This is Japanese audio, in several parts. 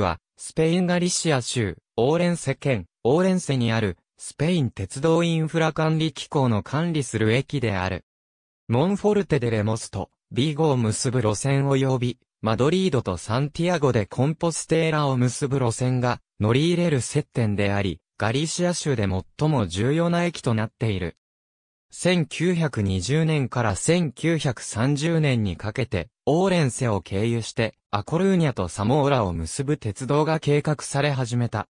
は、スペインガリシア州、オーレンセ県、オーレンセにある、スペイン鉄道インフラ管理機構の管理する駅である。モンフォルテデレモスと、ビーゴを結ぶ路線及び、マドリードとサンティアゴでコンポステーラを結ぶ路線が乗り入れる接点であり、ガリシア州で最も重要な駅となっている。1920年から1930年にかけて、オーレンセを経由して、アコルーニャとサモーラを結ぶ鉄道が計画され始めた。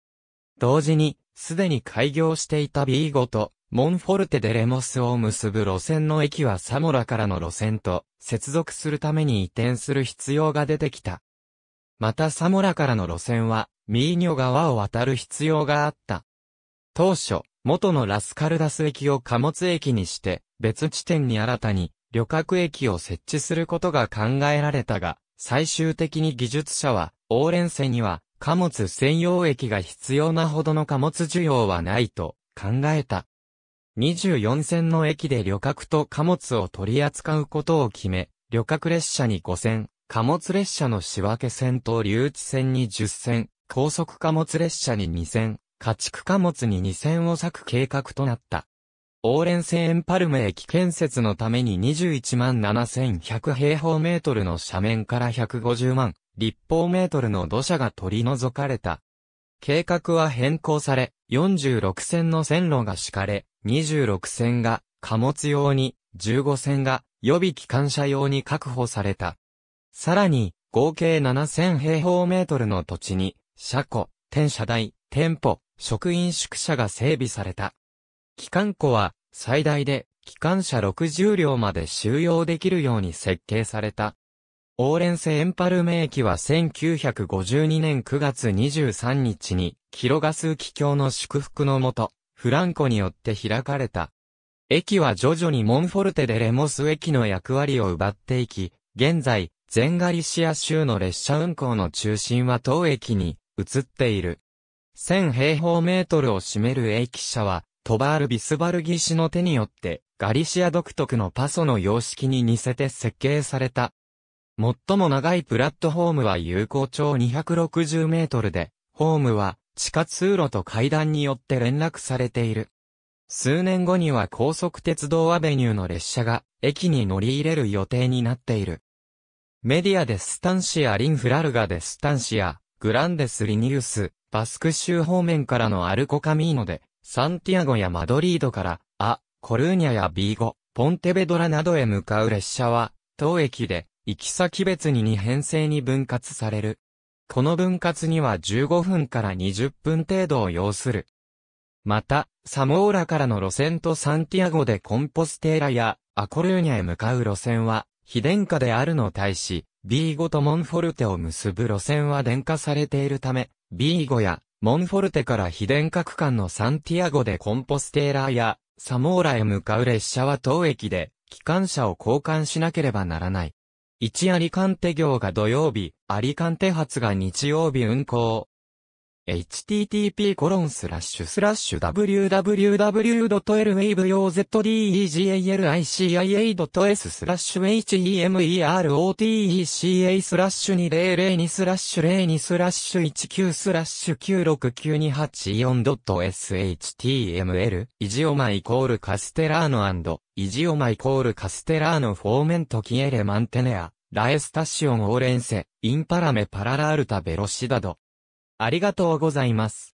同時に、すでに開業していたビーゴと、モンフォルテデレモスを結ぶ路線の駅はサモラからの路線と接続するために移転する必要が出てきた。またサモラからの路線は、ミーニョ川を渡る必要があった。当初、元のラスカルダス駅を貨物駅にして、別地点に新たに旅客駅を設置することが考えられたが、最終的に技術者は、オーレンセには貨物専用駅が必要なほどの貨物需要はないと考えた。24線の駅で旅客と貨物を取り扱うことを決め、旅客列車に5線、貨物列車の仕分け線と留置線に10線、高速貨物列車に2線、家畜貨物に2線を割く計画となった。オーレンセエンパルム駅建設のために21万7100平方メートルの斜面から150万立方メートルの土砂が取り除かれた。計画は変更され、46線の線路が敷かれ、26線が貨物用に、15線が予備機関車用に確保された。さらに、合計7000平方メートルの土地に、車庫、転車台、店舗、職員宿舎が整備された。機関庫は最大で機関車60両まで収容できるように設計された。オーレンセ・エンパルメ駅は1952年9月23日にキロガスキ教の祝福のもと、フランコによって開かれた。駅は徐々にモンフォルテでレモス駅の役割を奪っていき、現在、全ガリシア州の列車運行の中心は当駅に移っている。1000平方メートルを占める駅舎は、トバール・ビスバルギ氏の手によって、ガリシア独特のパソの様式に似せて設計された。最も長いプラットフォームは有効長260メートルで、ホームは地下通路と階段によって連絡されている。数年後には高速鉄道アベニューの列車が駅に乗り入れる予定になっている。メディアでスタンシア・リンフラルガでスタンシア、グランデス・リニウス、バスク州方面からのアルコカミーノで、サンティアゴやマドリードから、ア、コルーニャやビーゴ、ポンテベドラなどへ向かう列車は、当駅で、行き先別に2編成に分割される。この分割には15分から20分程度を要する。また、サモーラからの路線とサンティアゴでコンポステーラやアコルーニャへ向かう路線は、非電化であるの対し、B5 とモンフォルテを結ぶ路線は電化されているため、B5 やモンフォルテから非電化区間のサンティアゴでコンポステーラーやサモーラへ向かう列車は当駅で機関車を交換しなければならない。1アリカンテ行が土曜日、アリカンテ発が日曜日運行。http://www.lwave.ozdegalia.s c i スラッシュ hemeroteca スラッシュ2002スラッシュ02スラッシュ19スラッシュ 969284.shtml イジオマイコールカステラーノイジオマイコールカステラーノフォーメントキエレマンテネアラエスタシオンオーレンセインパラメパララルタベロシダドありがとうございます。